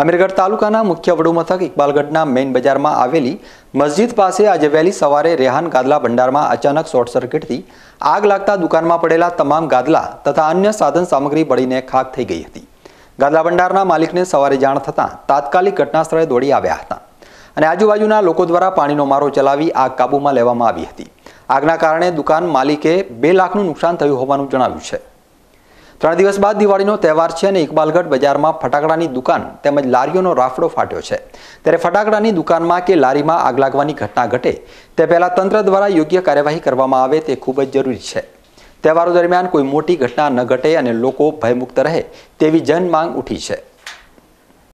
અમીરગઢ તાલુકાના મુખ્ય વડુ મથક ઇકબાલગઢના મેઇન બજારમાં આવેલી મસ્જિદ પાસે આજે વહેલી સવારે રેહાન ગાદલા ભંડારમાં અચાનક શોર્ટ સર્કિટથી આગ લાગતા દુકાનમાં પડેલા તમામ ગાદલા તથા અન્ય સાધન સામગ્રી બળીને ખાક થઈ ગઈ હતી ગાદલા ભંડારના માલિકને સવારે જાણ થતાં તાત્કાલિક ઘટનાસ્થળે દોડી આવ્યા હતા અને આજુબાજુના લોકો દ્વારા પાણીનો મારો ચલાવી આગ કાબૂમાં લેવામાં આવી હતી આગના કારણે દુકાન માલિકે બે લાખનું નુકસાન થયું હોવાનું જણાવ્યું છે ત્રણ દિવસ બાદ દિવાળીનો તહેવાર છે અને ઇકબાલગઢ બજારમાં ફટાકડાની દુકાન તેમજ લારીઓનો રાફડો ફાટ્યો છે ત્યારે ફટાકડાની દુકાનમાં કે લારીમાં આગ લાગવાની ઘટના ઘટે તે પહેલાં તંત્ર દ્વારા યોગ્ય કાર્યવાહી કરવામાં આવે તે ખૂબ જ જરૂરી છે તહેવારો દરમિયાન કોઈ મોટી ઘટના ન ઘટે અને લોકો ભયમુક્ત રહે તેવી માંગ ઉઠી છે